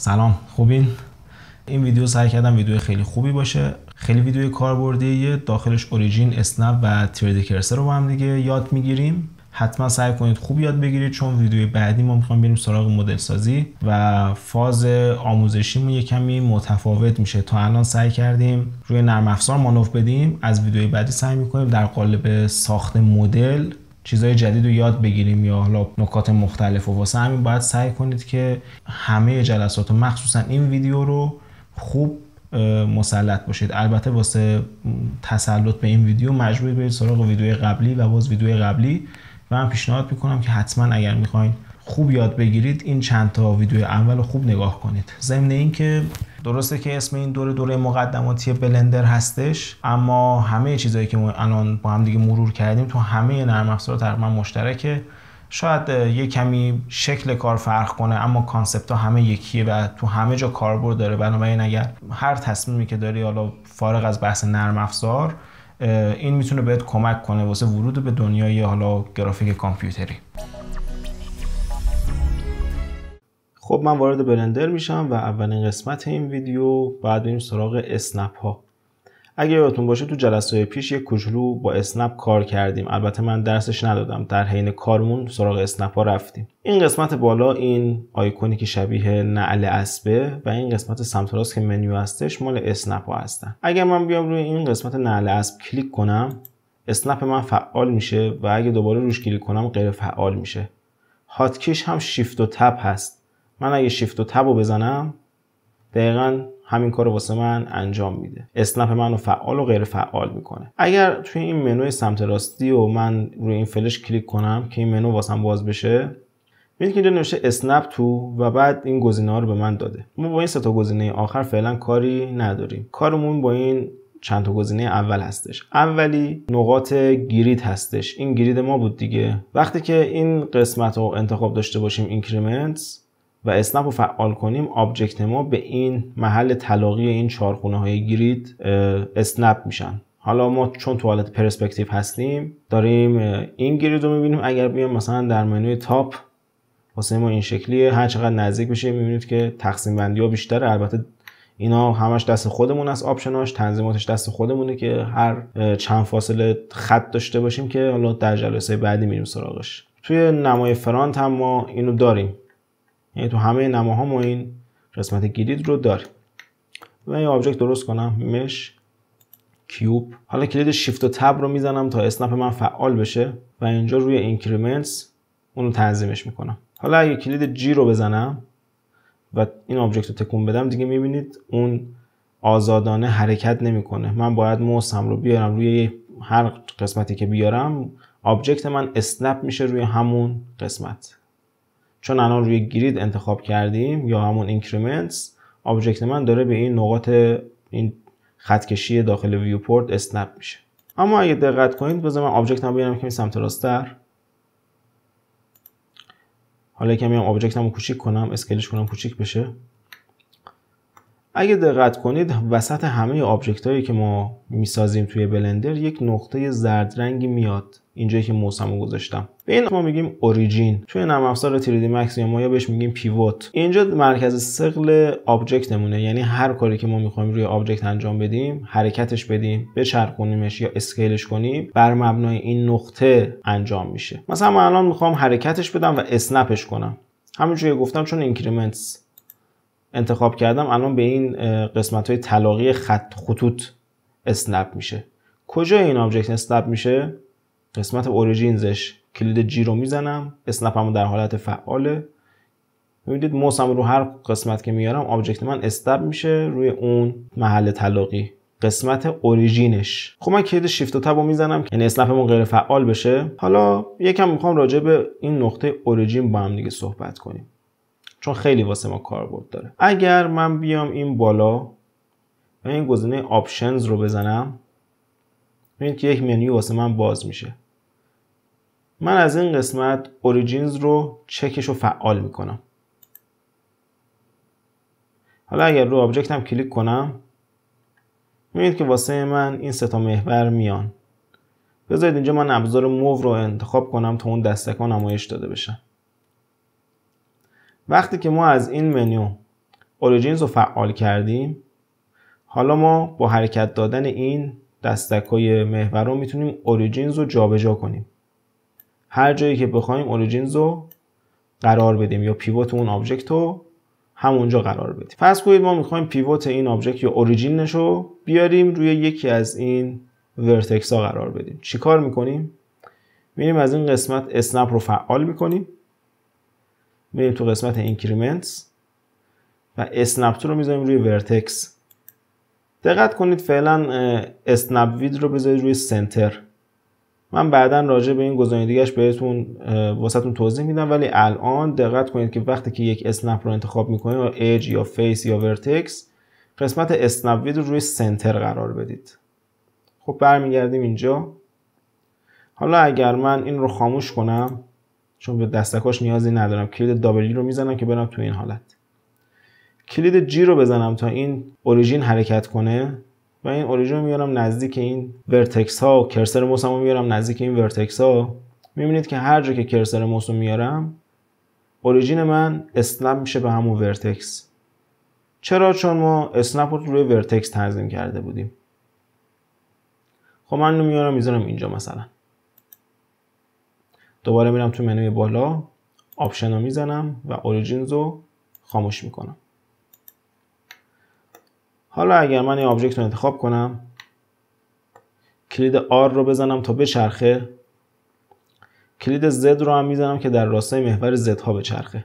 سلام خوبین این ویدیو سعی کردم ویدیو خیلی خوبی باشه خیلی ویدیو کاربردیه داخلش اوریجین اسنپ و ترید کرسر رو با هم دیگه یاد میگیریم حتما سعی کنید خوب یاد بگیرید چون ویدیو بعدی ما میخوام بریم سراغ مدل سازی و فاز آموزشی یه کمی متفاوت میشه تا الان سعی کردیم روی نرم افزار مانوف بدیم از ویدیو بعدی سعی میکنیم در قالب ساخت مدل چیزهای جدید رو یاد بگیریم یا حالا نکات مختلف و واسه همین باید سعی کنید که همه جلسات و مخصوصا این ویدیو رو خوب مسلط باشید البته واسه تسلط به این ویدیو مجبور برید سراغ ویدیو قبلی و باز ویدیو قبلی و من پیشنهاد میکنم که حتما اگر میخواین خوب یاد بگیرید این چند تا ویدیو اول خوب نگاه کنید ضمن اینکه درسته که اسم این دوره دوره مقدماتی بلندر هستش اما همه چیزهایی که ما الان با هم دیگه مرور کردیم تو همه نرم افزار تقریبا مشترکه شاید یه کمی شکل کار فرق کنه اما کانسپت همه یکیه و تو همه جا کاربرد داره بنابراین اگر هر تصمیمی که داری حالا فارغ از بحث نرم افزار این میتونه بهت کمک کنه واسه ورود به دنیای حالا گرافیک کامپیوتری خب من وارد بلندر میشم و اولین قسمت این ویدیو بعد بریم سراغ اسنپ ها اگه یادتون باشه تو جلسه پیش یک کوچولو با اسنپ کار کردیم البته من درسش ندادم در حین کارمون سراغ اسنپ ها رفتیم این قسمت بالا این آیکونی که شبیه نعل اسبه و این قسمت سمت راست که منیو هستش مال اسنپ ها هستن اگر من بیام روی این قسمت نعل اسب کلیک کنم اسنپ من فعال میشه و اگه دوباره روش کلیک کنم غیر فعال میشه هاتکیش هم شیفت و تپ هست من اگه شیفت و تب رو بزنم دقیقا همین کار واسه من انجام میده اسنپ منو فعال و غیر فعال میکنه اگر توی این منوی سمت راستی و من روی این فلش کلیک کنم که این منو واسم باز بشه میدید که اینجا نوشته اسنپ تو و بعد این گزینه ها رو به من داده ما با این سه تا گزینه آخر فعلا کاری نداریم کارمون با این چند تا گزینه اول هستش اولی نقاط گرید هستش این گرید ما بود دیگه وقتی که این قسمت رو انتخاب داشته باشیم اینکریمنتس و اسنپ رو فعال کنیم آبجکت ما به این محل تلاقی این چهار های گرید اسنپ میشن حالا ما چون تو حالت پرسپکتیو هستیم داریم این گرید رو میبینیم اگر بیام مثلا در منوی تاپ واسه ما این شکلیه هر چقدر نزدیک بشه میبینید که تقسیم بندی ها بیشتره البته اینا همش دست خودمون از آپشناش تنظیماتش دست خودمونه که هر چند فاصله خط داشته باشیم که حالا در جلسه بعدی میریم سراغش توی نمای فرانت هم ما اینو داریم یعنی تو همه نماها ما این قسمت گرید رو داریم من یه آبجکت درست کنم مش کیوب حالا کلید شیفت و تب رو میزنم تا اسنپ من فعال بشه و اینجا روی اینکریمنتس اونو تنظیمش میکنم حالا اگه کلید جی رو بزنم و این آبجکت رو تکون بدم دیگه میبینید اون آزادانه حرکت نمیکنه من باید موسم رو بیارم روی هر قسمتی که بیارم آبجکت من اسنپ میشه روی همون قسمت چون الان روی گرید انتخاب کردیم یا همون اینکریمنتس آبجکت من داره به این نقاط این خطکشی داخل ویوپورت اسنپ میشه اما اگه دقت کنید بذار من هم بیارم کمی سمت راستر حالا کمی هم آبجکت رو کوچیک کنم اسکلش کنم کوچیک بشه اگه دقت کنید وسط همه آبجکت هایی که ما میسازیم توی بلندر یک نقطه زرد رنگی میاد اینجایی که موسمو گذاشتم به این ما میگیم اوریجین توی نرم افزار 3D Max یا مایا بهش میگیم پیوت اینجا مرکز ثقل نمونه. یعنی هر کاری که ما میخوایم روی آبجکت انجام بدیم حرکتش بدیم بچرخونیمش یا اسکیلش کنیم بر مبنای این نقطه انجام میشه مثلا من الان میخوام حرکتش بدم و اسنپش کنم همونجوری گفتم چون اینکریمنتس انتخاب کردم الان به این قسمت های تلاقی خط خطوط اسنپ میشه کجا این آبجکت اسنپ میشه قسمت اوریجینزش کلید جی رو میزنم اسنپم در حالت فعاله میبینید موسم رو هر قسمت که میارم آبجکت من استب میشه روی اون محل تلاقی قسمت اوریجینش خب من کلید شیفت و تب رو میزنم یعنی اسنپمون غیر فعال بشه حالا یکم میخوام راجع به این نقطه اوریجین با هم دیگه صحبت کنیم چون خیلی واسه ما کاربرد داره اگر من بیام این بالا و این گزینه آپشنز رو بزنم ببینید که یک منیو واسه من باز میشه من از این قسمت اوریجینز رو چکش رو فعال میکنم حالا اگر رو آبجکت هم کلیک کنم میبینید که واسه من این ستا محور میان بذارید اینجا من ابزار موو رو انتخاب کنم تا اون دستک نمایش داده بشن وقتی که ما از این منیو اوریجینز رو فعال کردیم حالا ما با حرکت دادن این دستک های محور رو میتونیم اوریجینز رو جابجا کنیم هر جایی که بخوایم اوریجینز رو قرار بدیم یا پیوت اون آبجکت رو همونجا قرار بدیم فرض کنید ما میخوایم پیوت این آبجکت یا اوریجینش رو بیاریم روی یکی از این ورتکس ها قرار بدیم چیکار میکنیم میریم از این قسمت اسنپ رو فعال میکنیم میریم تو قسمت اینکریمنتس و اسنپ رو میذاریم روی ورتکس دقت کنید فعلا اسنپ وید رو بذارید روی سنتر من بعدا راجع به این گزینه‌دیگهش بهتون واسهتون توضیح میدم ولی الان دقت کنید که وقتی که یک اسنپ رو انتخاب میکنید یا ایج یا فیس یا ورتکس قسمت اسنپ وید رو روی سنتر قرار بدید خب برمیگردیم اینجا حالا اگر من این رو خاموش کنم چون به دستکاش نیازی ندارم کلید دابلی رو میزنم که برم تو این حالت کلید جی رو بزنم تا این اوریژین حرکت کنه و این اوریژین رو میارم نزدیک این ورتکس ها و کرسر موس میارم نزدیک این ورتکس ها میبینید که هر جا که کرسر موس رو میارم اوریژین من اسنپ میشه به همون ورتکس چرا چون ما اسنپ رو روی ورتکس تنظیم کرده بودیم خب من رو میارم میذارم اینجا مثلا دوباره میرم تو منوی بالا آپشن رو میزنم و اوریجینز رو خاموش میکنم حالا اگر من این آبجکت رو انتخاب کنم کلید R رو بزنم تا چرخه کلید Z رو هم میزنم که در راستای محور Z ها بچرخه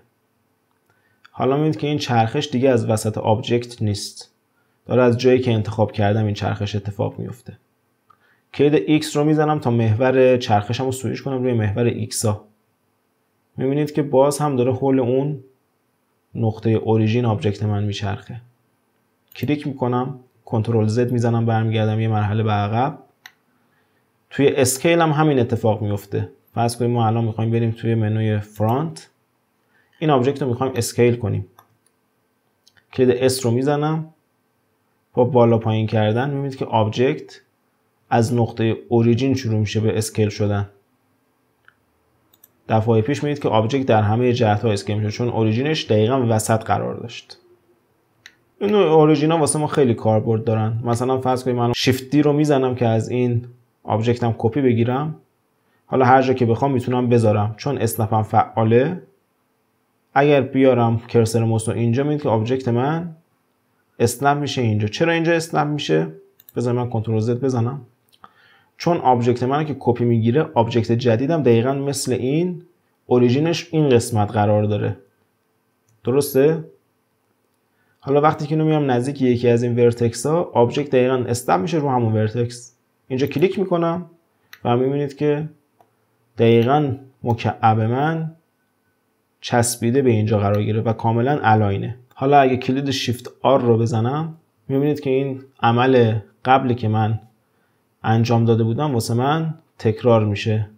حالا میبینید که این چرخش دیگه از وسط آبجکت نیست داره از جایی که انتخاب کردم این چرخش اتفاق میفته کلید X رو میزنم تا محور چرخشم رو سویش کنم روی محور X ها میبینید که باز هم داره حول اون نقطه اوریژین آبجکت من میچرخه کلیک میکنم کنترل زد میزنم برمیگردم یه مرحله به عقب توی اسکیل هم همین اتفاق میفته فرض کنیم ما الان میخوایم بریم توی منوی فرانت این آبجکت رو میخوایم اسکیل کنیم کلید اس رو میزنم با بالا پایین کردن میبینید که آبجکت از نقطه اوریجین شروع میشه به اسکیل شدن دفعه پیش میدید که آبجکت در همه جهت ها اسکیل میشه چون اوریجینش دقیقا وسط قرار داشت اینو اوریجینا واسه ما خیلی کاربرد دارن مثلا فرض کنیم من شیفتی رو میزنم که از این آبجکتم کپی بگیرم حالا هر جا که بخوام میتونم بذارم چون اسنپم فعاله اگر بیارم کرسر موس اینجا میگم که آبجکت من اسنپ میشه اینجا چرا اینجا اسنپ میشه بذار من کنترل زد بزنم چون آبجکت من که کپی میگیره آبجکت جدیدم دقیقا مثل این اوریجینش این قسمت قرار داره درسته حالا وقتی که اینو میام نزدیک یکی از این ورتکس ها آبجکت دقیقا استب میشه رو همون ورتکس اینجا کلیک میکنم و میبینید که دقیقا مکعب من چسبیده به اینجا قرار گیره و کاملا الاینه حالا اگه کلید شیفت آر رو بزنم میبینید که این عمل قبلی که من انجام داده بودم واسه من تکرار میشه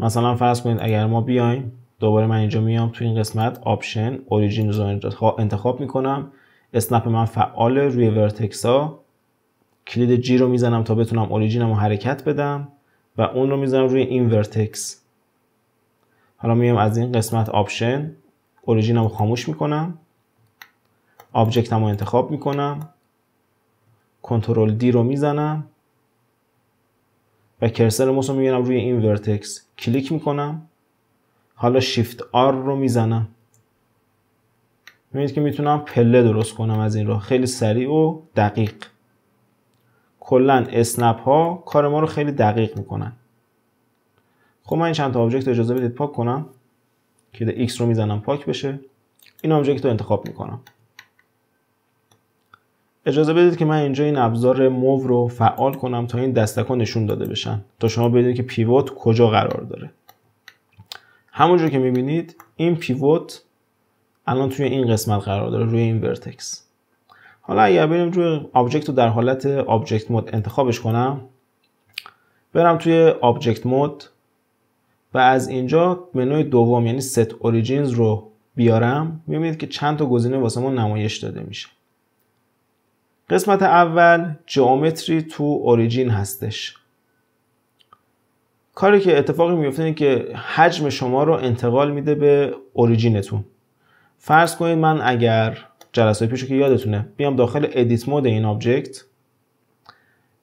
مثلا فرض کنید اگر ما بیایم دوباره من اینجا میام تو این قسمت آپشن اوریجین رو انتخاب میکنم اسنپ من فعال روی آره. ورتکس ها کلید جی رو میزنم تا بتونم اوریجینم رو حرکت بدم و اون رو میزنم روی این ورتکس حالا میام از این قسمت آپشن اوریجینم رو خاموش میکنم آبجکتم رو انتخاب میکنم کنترل دی رو میزنم و کرسر موس رو روی این ورتکس کلیک میکنم حالا شیفت آر رو میزنم ببینید که میتونم پله درست کنم از این راه خیلی سریع و دقیق کلا اسنپ ها کار ما رو خیلی دقیق میکنن خب من این چند تا آبجکت اجازه بدید پاک کنم که x رو میزنم پاک بشه این آبجکت رو انتخاب میکنم اجازه بدید که من اینجا این ابزار موو رو فعال کنم تا این دستکا نشون داده بشن تا شما ببینید که پیوت کجا قرار داره همونجور که میبینید این پیوت الان توی این قسمت قرار داره روی این ورتکس حالا اگر بریم روی آبجکت رو در حالت آبجکت مود انتخابش کنم برم توی آبجکت مود و از اینجا منوی دوم یعنی set origins رو بیارم میبینید که چند تا گزینه واسه ما نمایش داده میشه قسمت اول جیومتری تو اوریجین هستش کاری که اتفاقی میفته اینه که حجم شما رو انتقال میده به اوریجینتون فرض کنید من اگر جلسه پیشو که یادتونه بیام داخل ادیت مود این آبجکت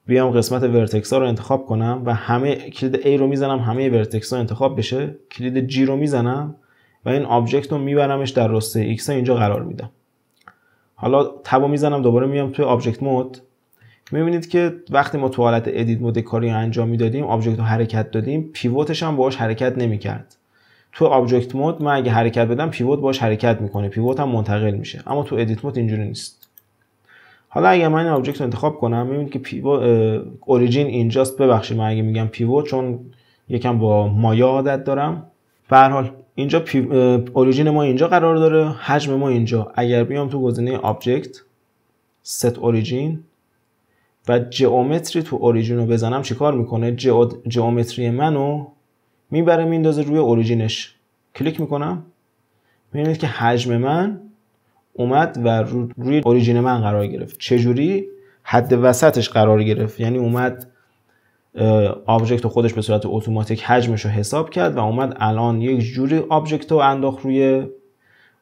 بیام قسمت ورتکس ها رو انتخاب کنم و همه کلید A رو میزنم همه ورتکس ها انتخاب بشه کلید G رو میزنم و این آبجکت رو میبرمش در رسته X اینجا قرار میدم حالا تبو میزنم دوباره میام توی آبجکت مود میبینید که وقتی ما تو حالت ادیت مود کاری انجام میدادیم آبجکت رو حرکت دادیم پیوتش هم باهاش حرکت نمیکرد تو آبجکت مود من اگه حرکت بدم پیوت باش حرکت میکنه پیوت هم منتقل میشه اما تو ادیت مود اینجوری نیست حالا اگه من این آبجکت رو انتخاب کنم میبینید که پیوت اوریجین اینجاست ببخشید من اگه میگم پیوت چون یکم با مایا عادت دارم به هر حال اینجا اوریجین ما اینجا قرار داره حجم ما اینجا اگر بیام تو گزینه آبجکت ست اوریجین و جئومتری تو اوریجین رو بزنم چیکار میکنه جئومتری منو میبره میندازه روی اوریجینش کلیک میکنم میبینید که حجم من اومد و روی اوریجین من قرار گرفت چجوری حد وسطش قرار گرفت یعنی اومد آبجکت خودش به صورت اتوماتیک حجمش رو حساب کرد و اومد الان یک جوری آبجکت رو انداخت روی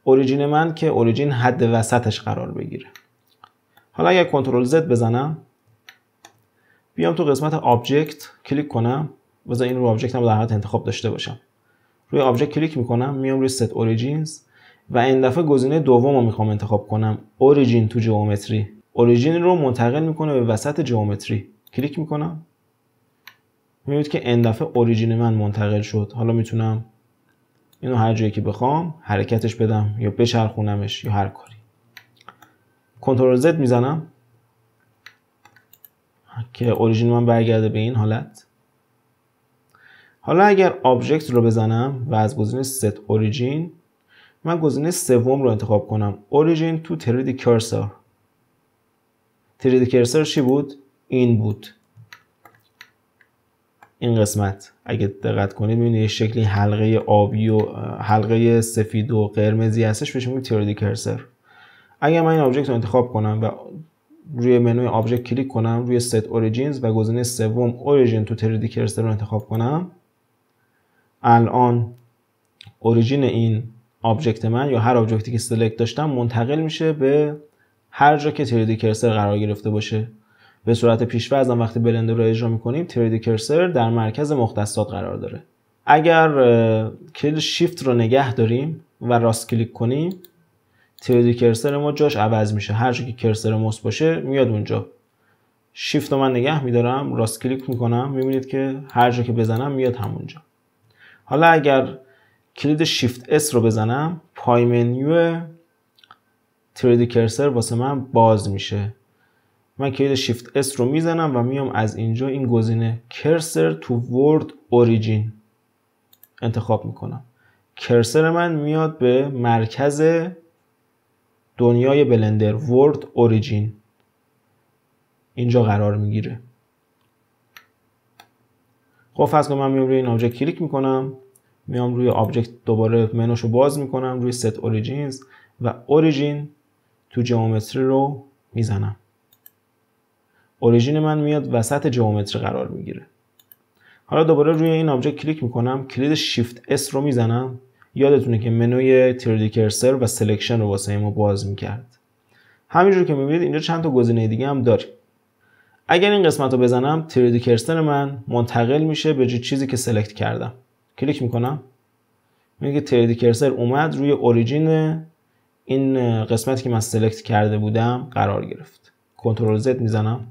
اوریجین من که اوریجین حد وسطش قرار بگیره حالا اگر کنترل زد بزنم بیام تو قسمت آبجکت کلیک کنم بذار این رو آبجکت هم در حالت انتخاب داشته باشم روی آبجکت کلیک میکنم میام روی ست اوریجینز و این دفعه گزینه دوم رو میخوام انتخاب کنم اوریجین تو جیومتری اوریجین رو منتقل میکنه به وسط جیومتری کلیک میکنم میبینید که این دفعه اوریجین من منتقل شد حالا میتونم اینو هر جایی که بخوام حرکتش بدم یا بچرخونمش یا هر کاری کنترل زد میزنم که اوریجین من برگرده به این حالت حالا اگر آبجکت رو بزنم و از گزینه set origin من گزینه سوم رو انتخاب کنم origin تو ترید 3 ترید Cursor چی بود؟ این بود این قسمت اگه دقت کنید میبینید یه شکلی حلقه آبی و حلقه سفید و قرمزی هستش بهش میگیم ترید کرسر اگر من این آبجکت رو انتخاب کنم و روی منوی آبجکت کلیک کنم روی ست اوریجینز و گزینه سوم اوریجین تو 3D کرسر رو انتخاب کنم الان اوریجین این آبجکت من یا هر آبجکتی که سلکت داشتم منتقل میشه به هر جا که تریدی کرسر قرار گرفته باشه به صورت هم وقتی بلندر رو اجرا میکنیم تریدی کرسر در مرکز مختصات قرار داره اگر کل شیفت رو نگه داریم و راست کلیک کنیم تریدی کرسر ما جاش عوض میشه هر جا که کرسر موس باشه میاد اونجا شیفت رو من نگه میدارم راست کلیک میکنم میبینید که هر جا که بزنم میاد همونجا حالا اگر کلید شیفت اس رو بزنم پای منیو تریدی کرسر واسه من باز میشه من کلید شیفت اس رو میزنم و میام از اینجا این گزینه کرسر تو ورد اوریجین انتخاب میکنم کرسر من میاد به مرکز دنیای بلندر ورد اوریجین اینجا قرار میگیره خب فرض من میام روی این آبجکت کلیک میکنم میام روی آبجکت دوباره منوش رو باز میکنم روی ست origins و origin تو جیومتری رو میزنم origin من میاد وسط جیومتری قرار میگیره حالا دوباره روی این آبجکت کلیک میکنم کلید shift s رو میزنم یادتونه که منوی 3D و سلکشن رو واسه ما باز میکرد همینجور که میبینید اینجا چند تا گزینه دیگه هم داریم اگر این قسمت رو بزنم تریدی کرسر من منتقل میشه به جو چیزی که سلکت کردم کلیک میکنم میگه تریدی کرسر اومد روی اوریجین این قسمتی که من سلکت کرده بودم قرار گرفت کنترل زد میزنم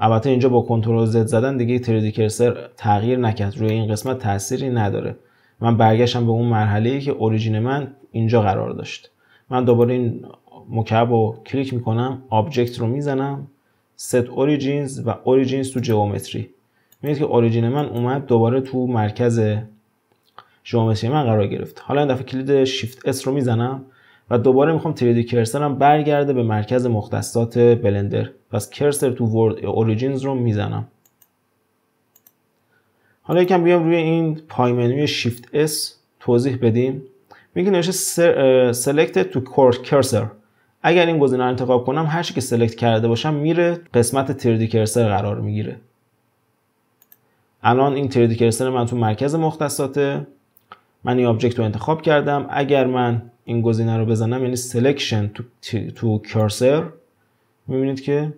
البته اینجا با کنترل زد زدن دیگه تریدی کرسر تغییر نکرد روی این قسمت تأثیری نداره من برگشتم به اون مرحله ای که اوریجین من اینجا قرار داشت من دوباره این مکعب رو کلیک میکنم آبجکت رو میزنم set origins و origins تو جیومتری میبینید که اوریجین من اومد دوباره تو مرکز جیومتری من قرار گرفت حالا این دفعه کلید شیفت اس رو میزنم و دوباره میخوام 3 کرسرم برگرده به مرکز مختصات بلندر پس کرسر تو ورد اوریجینز رو میزنم حالا یکم بیام روی این پای منوی شیفت اس توضیح بدیم میگه نوشته سلکت تو core کرسر اگر این گزینه رو انتخاب کنم هر چی که سلکت کرده باشم میره قسمت تریدی کرسر قرار میگیره الان این تریدی کرسر من تو مرکز مختصاته من این آبجکت رو انتخاب کردم اگر من این گزینه رو بزنم یعنی سلکشن تو, تو کرسر میبینید که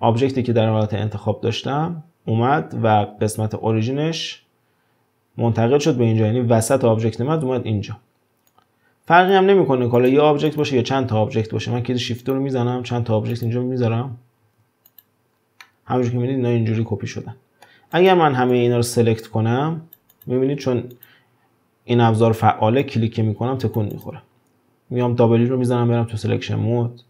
آبجکتی که در حالت انتخاب داشتم اومد و قسمت اوریجینش منتقل شد به اینجا یعنی وسط آبجکت من اومد اینجا فرقی هم نمیکنه کالا یه آبجکت باشه یا چند تا آبجکت باشه من کلید شیفت رو میزنم چند تا آبجکت اینجا میذارم همونجوری که میبینید اینا اینجوری کپی شدن اگر من همه اینا رو سلکت کنم میبینید چون این ابزار فعاله کلیک که میکنم تکون میخوره میام دابل رو میزنم برم تو سلکشن مود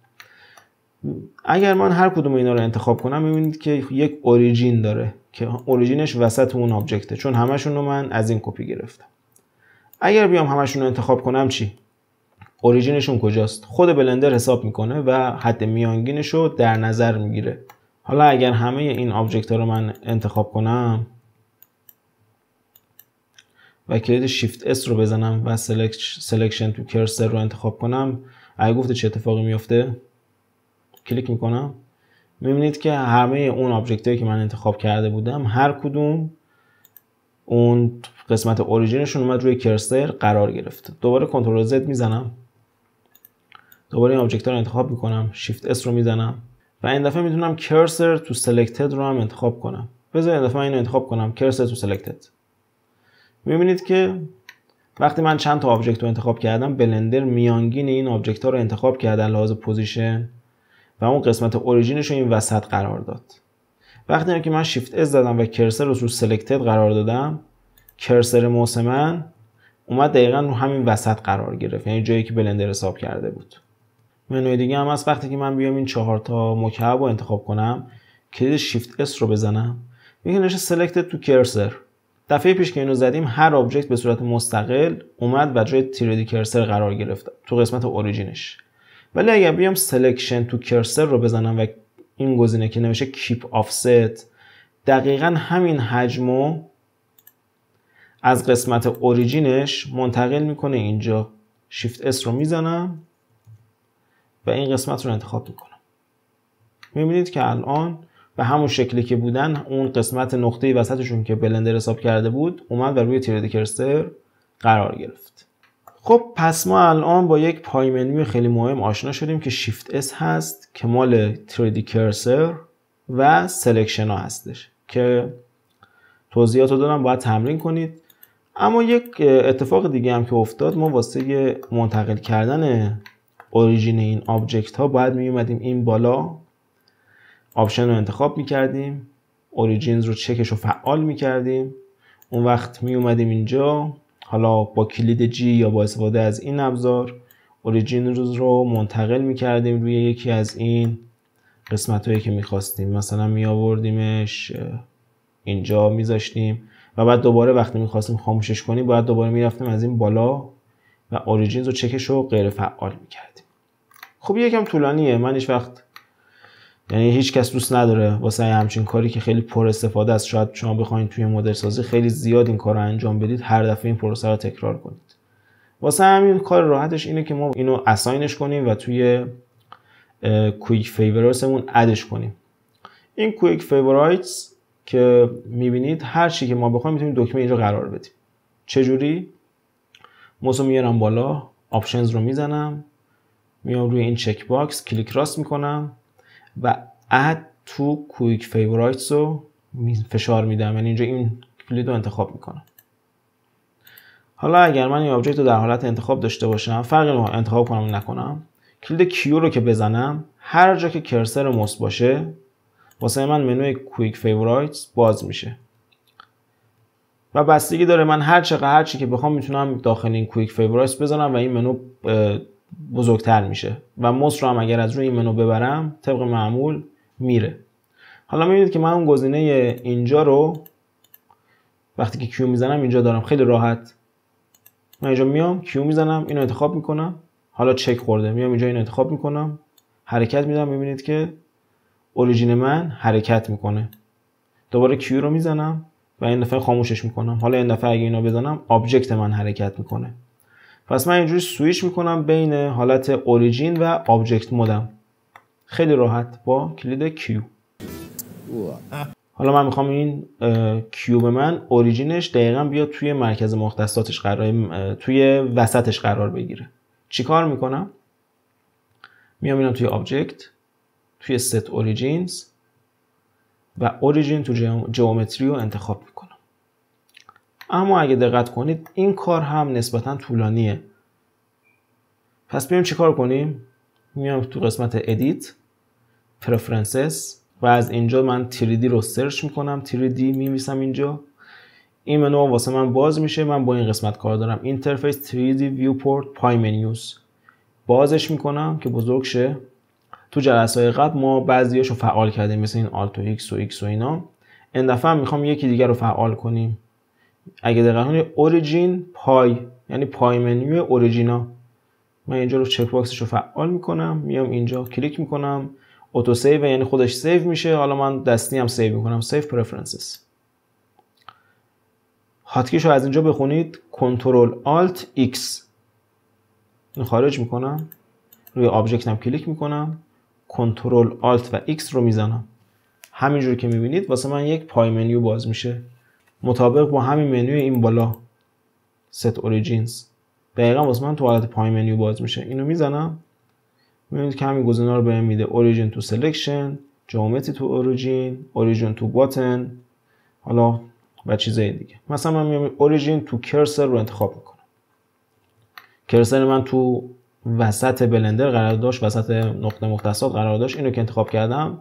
اگر من هر کدوم اینا رو انتخاب کنم میبینید که یک اوریجین داره که اوریجینش وسط اون آبجکته چون همشون رو من از این کپی گرفتم اگر بیام همشون رو انتخاب کنم چی اوریجینشون کجاست خود بلندر حساب میکنه و حد میانگینش رو در نظر میگیره حالا اگر همه این آبجکت ها رو من انتخاب کنم و کلید شیفت S رو بزنم و سلکشن تو کرسر رو انتخاب کنم اگه گفته چه اتفاقی میفته کلیک میکنم میبینید که همه اون آبجکت که من انتخاب کرده بودم هر کدوم اون قسمت اوریجینشون اومد روی کرسر قرار گرفت دوباره کنترل زد میزنم دوباره این آبجکت رو انتخاب میکنم شیفت S رو میزنم و این دفعه میتونم کرسر تو سلکتد رو هم انتخاب کنم بذار این دفعه اینو انتخاب کنم کرسر تو سلکتد میبینید که وقتی من چند تا آبجکت رو انتخاب کردم بلندر میانگین این آبجکت ها رو انتخاب کردن لحاظ پوزیشن و اون قسمت اوریجینش رو این وسط قرار داد وقتی که من شیفت S زدم و کرسر رو تو سلکتد قرار دادم کرسر موس من اومد دقیقا رو همین وسط قرار گرفت یعنی جایی که بلندر حساب کرده بود منوی دیگه هم از وقتی که من بیام این چهار تا مکعب رو انتخاب کنم کلید شیفت اس رو بزنم میگه نشه سلکت تو کرسر دفعه پیش که اینو زدیم هر آبجکت به صورت مستقل اومد و جای تیردی کرسر قرار گرفت تو قسمت اوریجینش ولی اگر بیام سلکشن تو کرسر رو بزنم و این گزینه که نوشه کیپ آفست دقیقا همین حجمو از قسمت اوریجینش منتقل میکنه اینجا شیفت اس رو میزنم و این قسمت رو انتخاب میکنم میبینید که الان به همون شکلی که بودن اون قسمت نقطه وسطشون که بلندر حساب کرده بود اومد و روی تیرد کرسر قرار گرفت خب پس ما الان با یک پای خیلی مهم آشنا شدیم که شیفت اس هست که مال تریدی کرسر و سلکشن ها هستش که توضیحات رو دادم باید تمرین کنید اما یک اتفاق دیگه هم که افتاد ما واسه منتقل کردن اوریژین این آبجکت ها باید می اومدیم این بالا آپشن رو انتخاب می کردیم اوریجینز رو چکش رو فعال می کردیم اون وقت می اومدیم اینجا حالا با کلید جی یا با استفاده از این ابزار اوریجین رو منتقل می کردیم روی یکی از این قسمت هایی که میخواستیم مثلا می آوردیمش اینجا میذاشتیم و بعد دوباره وقتی میخواستیم خاموشش کنیم باید دوباره رفتیم از این بالا و اوریجینز و چکش رو غیر فعال میکردیم خب یکم طولانیه من هیچ وقت یعنی هیچ کس دوست نداره واسه همچین کاری که خیلی پر استفاده است شاید شما بخواید توی مدل سازی خیلی زیاد این کار رو انجام بدید هر دفعه این پروسه رو تکرار کنید واسه همین کار راحتش اینه که ما اینو اساینش کنیم و توی کویک فیورایتسمون ادش کنیم این کویک فیورایتس که میبینید هر چی که ما بخوایم میتونیم دکمه اینجا قرار بدیم چجوری رو میارم بالا آپشنز رو میزنم میام روی این چک باکس کلیک راست میکنم و اد تو کویک فیورایتس رو فشار میدم یعنی اینجا این کلید رو انتخاب میکنم حالا اگر من این آبجکت رو در حالت انتخاب داشته باشم فرقی انتخاب کنم نکنم کلید کیو رو که بزنم هر جا که کرسر موس باشه واسه من منوی کویک فیورایتس باز میشه و بستگی داره من هر چقدر هر چی که بخوام میتونم داخل این کویک فیورایس بزنم و این منو بزرگتر میشه و موس رو هم اگر از روی این منو ببرم طبق معمول میره حالا میبینید که من اون گزینه اینجا رو وقتی که کیو میزنم اینجا دارم خیلی راحت من اینجا میام کیو میزنم اینو انتخاب میکنم حالا چک خورده میام اینجا اینو انتخاب میکنم حرکت میدم میبینید که اوریجین من حرکت میکنه دوباره کیو رو میزنم و این دفعه خاموشش میکنم حالا این دفعه اگه اینا بزنم آبجکت من حرکت میکنه پس من اینجوری سویش میکنم بین حالت اوریجین و آبجکت مودم خیلی راحت با کلید کیو حالا من میخوام این کیوب من اوریجینش دقیقا بیاد توی مرکز مختصاتش قرار توی وسطش قرار بگیره چیکار میکنم میام اینا توی آبجکت توی ست اوریجینز و اوریجین تو جیومتری رو انتخاب میکنم اما اگه دقت کنید این کار هم نسبتا طولانیه پس بیایم چیکار کنیم میام تو قسمت ادیت پرفرنسز و از اینجا من 3D رو سرچ میکنم 3D میمیسم اینجا این منو واسه من باز میشه من با این قسمت کار دارم اینترفیس 3D ویوپورت پای منیوز بازش میکنم که بزرگ شه تو جلسه قبل ما بعضیاشو فعال کردیم مثل این آلتو x و x و اینا این دفعه میخوام یکی دیگر رو فعال کنیم اگه دقیقه کنید اوریجین پای یعنی پای منوی اوریجینا من اینجا رو چک باکسش رو فعال میکنم میام اینجا کلیک میکنم اوتو سیو یعنی خودش سیو میشه حالا من دستی هم سیو میکنم سیو پرفرنسز هاتکیش رو از اینجا بخونید کنترل آلت ایکس خارج میکنم روی آبجکت هم کلیک میکنم کنترل آلت و X رو میزنم همینجور که میبینید واسه من یک پای منیو باز میشه مطابق با همین منیو این بالا Set اوریجینز دقیقا واسه من تو حالت پای منیو باز میشه اینو میزنم میبینید که همین گزینه رو بهم میده اوریجین تو سلکشن جامتری تو اوریجین Origin تو باتن حالا و چیزای دیگه مثلا من میام Origin تو کرسر رو انتخاب میکنم کرسر من تو وسط بلندر قرار داشت وسط نقطه مختصات قرار داشت اینو که انتخاب کردم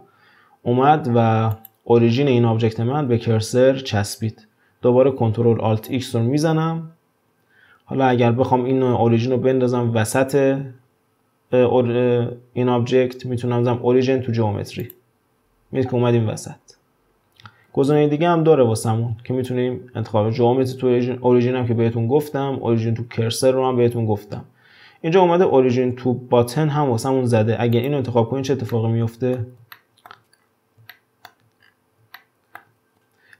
اومد و اوریژین این آبجکت من به کرسر چسبید دوباره کنترل آلت ایکس رو میزنم حالا اگر بخوام این اوریجین رو بندازم وسط این آبجکت میتونم بزنم اوریژین تو جیومتری میدید که اومدیم وسط گزینه دیگه هم داره واسمون که میتونیم انتخاب جیومتری تو اوریجین هم که بهتون گفتم اوریجین تو کرسر رو هم بهتون گفتم اینجا اومده اوریجین تو باتن هم واسمون زده اگر اینو انتخاب کنین چه اتفاقی میفته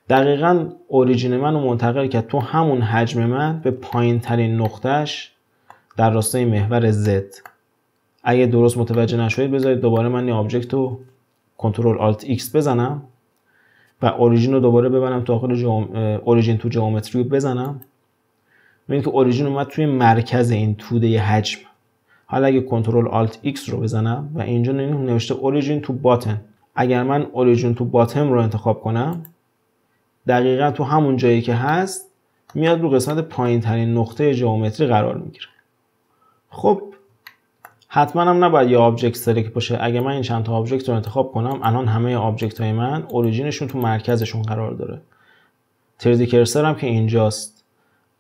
دقیقا اوریجین من رو منتقل کرد تو همون حجم من به پایین ترین نقطهش در راستای محور زد اگه درست متوجه نشوید بذارید دوباره من یه آبجکت رو کنترل آلت X بزنم و اوریجین رو دوباره ببرم تو داخل اوریجین تو جیومتری بزنم ببینید که اوریجین اومد توی مرکز این توده حجم حالا اگه کنترل آلت X رو بزنم و اینجا نوشته اوریجین تو باتن اگر من اوریجین تو باتم رو انتخاب کنم دقیقا تو همون جایی که هست میاد رو قسمت پایین ترین نقطه جیومتری قرار میگیره خب حتما هم نباید یه آبجکت که باشه اگر من این چند تا آبجکت رو انتخاب کنم الان همه آبجکت های من اوریجینشون تو مرکزشون قرار داره 3 کرسر هم که اینجاست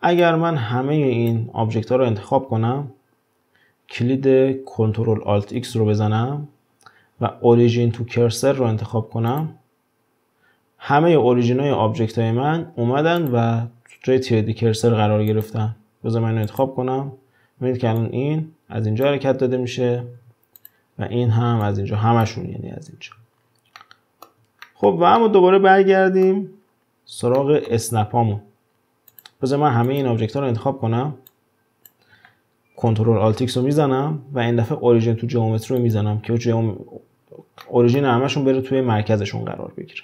اگر من همه این آبجکت ها رو انتخاب کنم کلید کنترل آلت X رو بزنم و اوریجین تو کرسر رو انتخاب کنم همه اوریجین های آبجکت های من اومدن و جای تیردی کرسر قرار گرفتن بذار من رو انتخاب کنم ببینید که الان این از اینجا حرکت داده میشه و این هم از اینجا همشون یعنی از اینجا خب و اما دوباره برگردیم سراغ اسنپامون بذار من همه این آبجکت ها رو انتخاب کنم کنترل آلتیکس رو میزنم و این دفعه اوریجن تو جیومتری رو میزنم که جیوم... اوریجن همشون بره توی مرکزشون قرار بگیره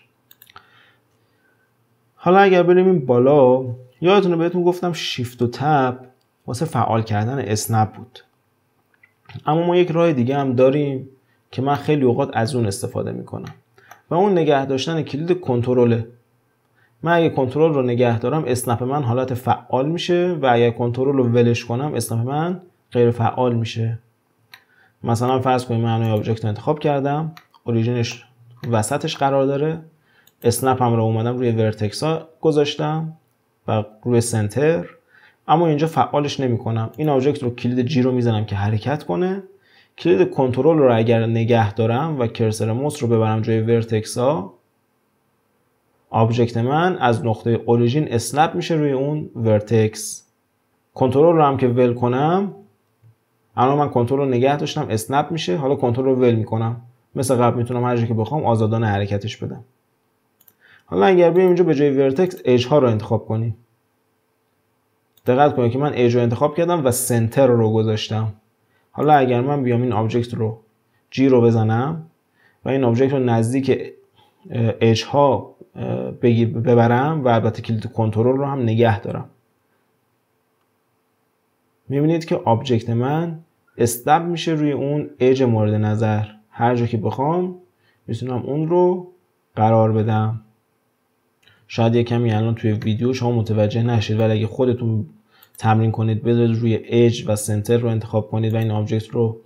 حالا اگر بریم این بالا یادتونه بهتون گفتم شیفت و تب واسه فعال کردن اسنپ بود اما ما یک راه دیگه هم داریم که من خیلی اوقات از اون استفاده میکنم و اون نگه داشتن کلید کنترله من اگه کنترل رو نگه دارم اسنپ من حالت فعال میشه و اگر کنترل رو ولش کنم اسنپ من غیر فعال میشه مثلا فرض کنیم من آبجکت رو انتخاب کردم اوریجینش وسطش قرار داره اسنپ هم رو اومدم روی ورتکس ها گذاشتم و روی سنتر اما اینجا فعالش نمی کنم این آبجکت رو کلید جی رو میزنم که حرکت کنه کلید کنترل رو اگر نگه دارم و کرسر موس رو ببرم جای ورتکس ها آبجکت من از نقطه اوریژین اسنپ میشه روی اون ورتکس کنترل رو هم که ول کنم الان من کنترل رو نگه داشتم اسنپ میشه حالا کنترل رو ول میکنم مثل قبل میتونم هر که بخوام آزادانه حرکتش بدم حالا اگر بیایم اینجا به جای ورتکس اج ها رو انتخاب کنیم دقت کنید که من اج رو انتخاب کردم و سنتر رو گذاشتم حالا اگر من بیام این آبجکت رو جی رو بزنم و این آبجکت رو نزدیک اج ها ببرم و البته کلید کنترل رو هم نگه دارم میبینید که آبجکت من استب میشه روی اون اج مورد نظر هر جا که بخوام میتونم اون رو قرار بدم شاید یه کمی الان توی ویدیو شما متوجه نشید ولی اگه خودتون تمرین کنید بذارید روی اج و سنتر رو انتخاب کنید و این آبجکت رو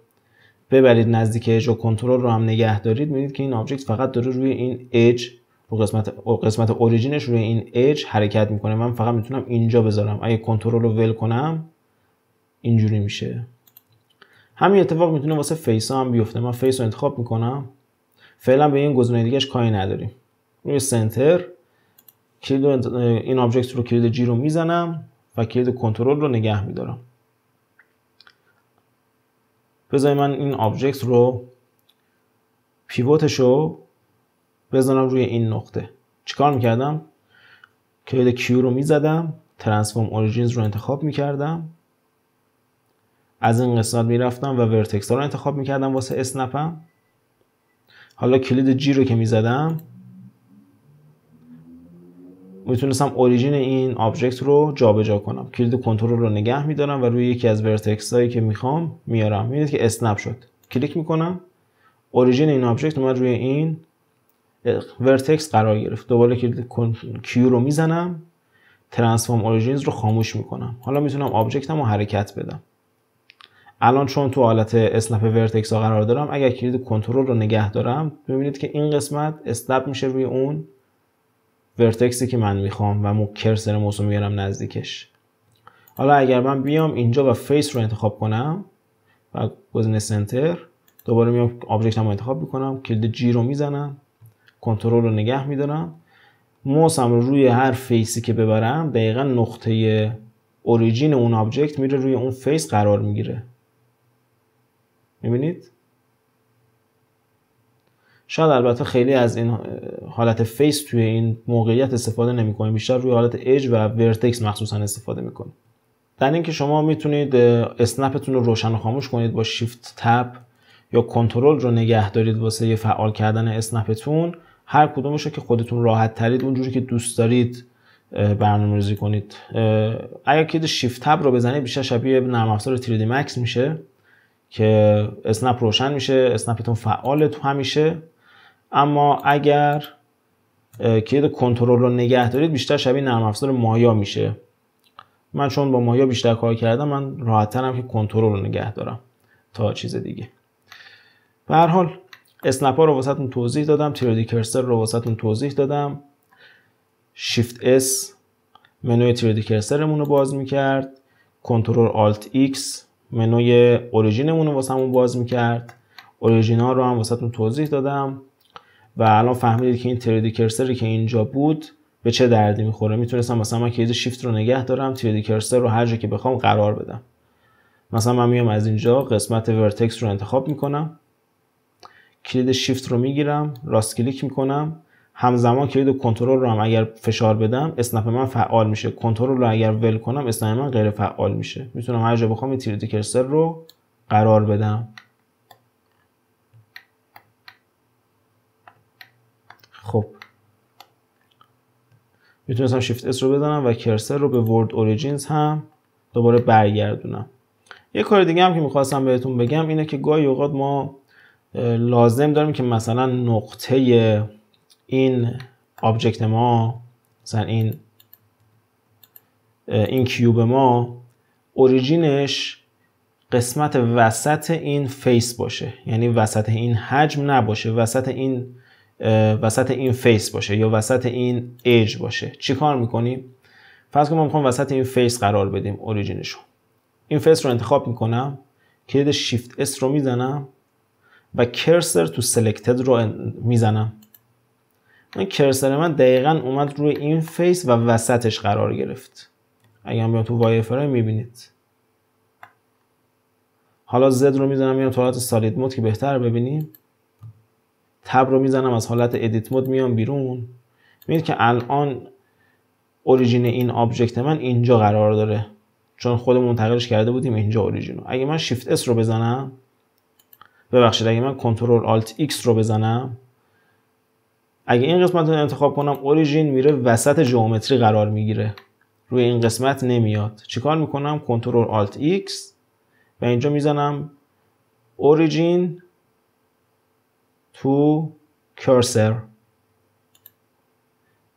ببرید نزدیک اج و کنترل رو هم نگه دارید میبینید که این آبجکت فقط داره روی این اج قسمت قسمت اوریجینش روی این اج حرکت میکنه من فقط میتونم اینجا بذارم اگه کنترل رو ول کنم اینجوری میشه همین اتفاق میتونه واسه فیس هم بیفته من فیس رو انتخاب میکنم فعلا به این گزینه دیگهش کاری نداریم روی سنتر کلید این آبجکت رو کلید جی رو میزنم و کلید کنترل رو نگه میدارم بذاری من این آبجکت رو پیوتش رو بزنم روی این نقطه چیکار میکردم کلید کیو رو میزدم ترانسفورم اوریجینز رو انتخاب میکردم از این قسمت میرفتم و ورتکس رو انتخاب میکردم واسه اسنپم حالا کلید جی رو که میزدم میتونستم اوریجین این آبجکت رو جابجا کنم کلید کنترل رو نگه میدارم و روی یکی از ورتکس هایی که میخوام میارم میدید که اسنپ شد کلیک میکنم اوریجین این آبجکت اومد روی این ورتکس قرار گرفت دوباره کلید کیو رو میزنم ترانسفورم اوریجینز رو خاموش میکنم حالا میتونم آبجکتم رو حرکت بدم الان چون تو حالت اسنپ ورتکس ها قرار دارم اگر کلید کنترل رو نگه دارم ببینید که این قسمت اسنپ میشه روی اون ورتکسی که من میخوام و مو کرسر موسو میارم نزدیکش حالا اگر من بیام اینجا و فیس رو انتخاب کنم و گزینه سنتر دوباره میام آبجکتم رو انتخاب میکنم کلید جی رو میزنم کنترل رو نگه میدارم موسم رو روی هر فیسی که ببرم دقیقا نقطه اوریجین اون آبجکت میره روی اون فیس قرار میگیره میبینید؟ شاید البته خیلی از این حالت فیس توی این موقعیت استفاده نمی بیشتر روی حالت اج و ورتکس مخصوصا استفاده میکنیم در اینکه شما میتونید اسنپتون رو روشن و خاموش کنید با شیفت تپ یا کنترل رو نگه دارید واسه یه فعال کردن اسنپتون هر کدومش رو که خودتون راحت ترید اونجوری که دوست دارید برنامه کنید اگر کید شیفت تب رو بزنید بیشتر شبیه نرم افزار 3D مکس میشه که اسنپ روشن میشه اسنپتون فعال تو همیشه اما اگر کلید کنترل رو نگه دارید بیشتر شبیه نرم افزار مایا میشه من چون با مایا بیشتر کار کردم من راحت که کنترل رو نگه دارم تا چیز دیگه به هر حال اسنپ ها رو واسهتون توضیح دادم تیرادی کرسر رو واسهتون توضیح دادم شیفت اس منوی تیرادی رو باز میکرد کنترل آلت x منوی اوریژینمون رو واسمون باز میکرد ها رو هم واسهتون توضیح دادم و الان فهمیدید که این تریدی کرسری که اینجا بود به چه دردی میخوره میتونستم مثلا من کلید شیفت رو نگه دارم تریدی کرسر رو هر جا که بخوام قرار بدم مثلا من میام از اینجا قسمت ورتکس رو انتخاب میکنم کلید شیفت رو میگیرم راست کلیک میکنم همزمان کلید کنترل رو هم اگر فشار بدم اسنپ من فعال میشه کنترل رو اگر ول کنم اسنپ من غیر فعال میشه میتونم هر جا بخوام این تیریت کرسر رو قرار بدم خب میتونستم شیفت اس رو بزنم و کرسر رو به ورد اوریجینز هم دوباره برگردونم یه کار دیگه هم که میخواستم بهتون بگم اینه که گاهی اوقات ما لازم داریم که مثلا نقطه این آبجکت ما مثلا این این کیوب ما اوریجینش قسمت وسط این فیس باشه یعنی وسط این حجم نباشه وسط این وسط این فیس باشه یا وسط این ایج باشه چی کار میکنیم؟ فرض که ما میخوام وسط این فیس قرار بدیم اوریجینشو این فیس رو انتخاب میکنم کلید شیفت اس رو میزنم و کرسر تو سلکتد رو میزنم من کرسر من دقیقا اومد روی این فیس و وسطش قرار گرفت اگر هم تو وای میبینید حالا زد رو میزنم میام تو حالت سالید مود که بهتر ببینیم تب رو میزنم از حالت ادیت مود میام بیرون میبینید که الان اوریجین این آبجکت من اینجا قرار داره چون خودمون منتقلش کرده بودیم اینجا اوریجینو اگه من شیفت اس رو بزنم ببخشید اگه من کنترل آلت X رو بزنم اگه این قسمت رو انتخاب کنم اوریژین میره وسط جیومتری قرار میگیره روی این قسمت نمیاد چیکار میکنم کنترل آلت X و اینجا میزنم اوریژین تو کرسر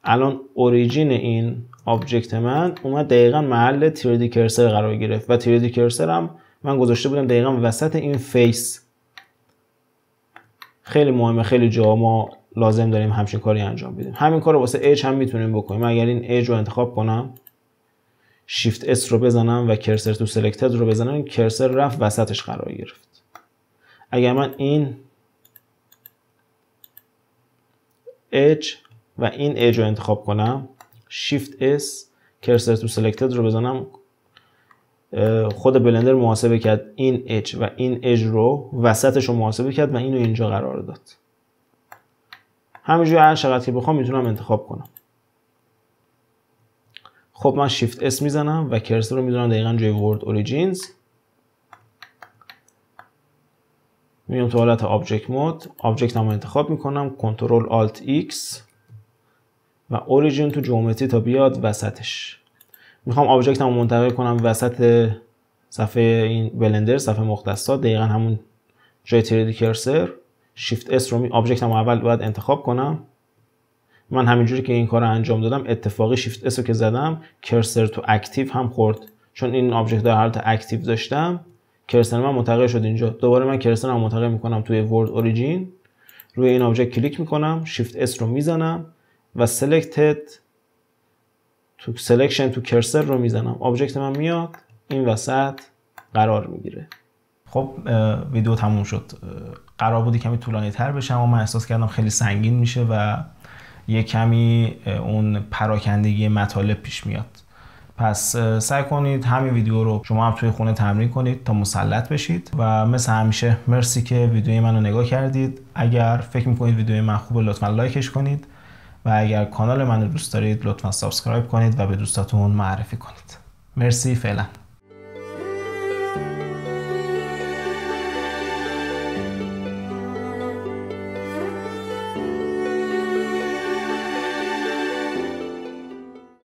الان اوریژین این آبجکت من اومد دقیقا محل 3 کرسر قرار گرفت و 3 کرسر هم من گذاشته بودم دقیقا وسط این فیس خیلی مهمه خیلی جا ما لازم داریم همچین کاری انجام بدیم همین کار رو واسه اج هم میتونیم بکنیم اگر این ایج رو انتخاب کنم شیفت اس رو بزنم و کرسر تو سلکتد رو بزنم کرسر رفت وسطش قرار گرفت اگر من این ایج و این ایج رو انتخاب کنم شیفت اس کرسر تو سلکتد رو بزنم خود بلندر محاسبه کرد این اج و این اج رو وسطش رو محاسبه کرد و اینو اینجا قرار داد همینجوری هر چقدر که بخوام میتونم انتخاب کنم خب من شیفت اس میزنم و کرسر رو میدونم دقیقا جای ورد اوریجینز میام تو حالت آبجکت مود آبجکت هم انتخاب میکنم کنترل آلت ایکس و اوریجین تو جومتی تا بیاد وسطش میخوام آبجکت هم منتقل کنم وسط صفحه این بلندر صفحه مختصات دقیقا همون جای تریدی کرسر شیفت اس رو می آبجکت اول باید انتخاب کنم من همینجوری که این کار رو انجام دادم اتفاقی شیفت اس رو که زدم کرسر تو اکتیو هم خورد چون این آبجکت در حالت اکتیو داشتم کرسر من منتقل شد اینجا دوباره من کرسر هم منتقل میکنم توی ورد اوریجین روی این آبجکت کلیک میکنم شیفت اس رو میزنم و selected تو سلکشن تو کرسر رو میزنم آبجکت من میاد این وسط قرار میگیره خب ویدیو تموم شد قرار بودی کمی طولانی تر بشه اما من احساس کردم خیلی سنگین میشه و یه کمی اون پراکندگی مطالب پیش میاد پس سعی کنید همین ویدیو رو شما هم توی خونه تمرین کنید تا مسلط بشید و مثل همیشه مرسی که ویدیوی منو نگاه کردید اگر فکر میکنید ویدیوی من خوبه لطفا لایکش کنید و اگر کانال منو دوست دارید لطفا سابسکرایب کنید و به دوستاتون معرفی کنید مرسی فعلا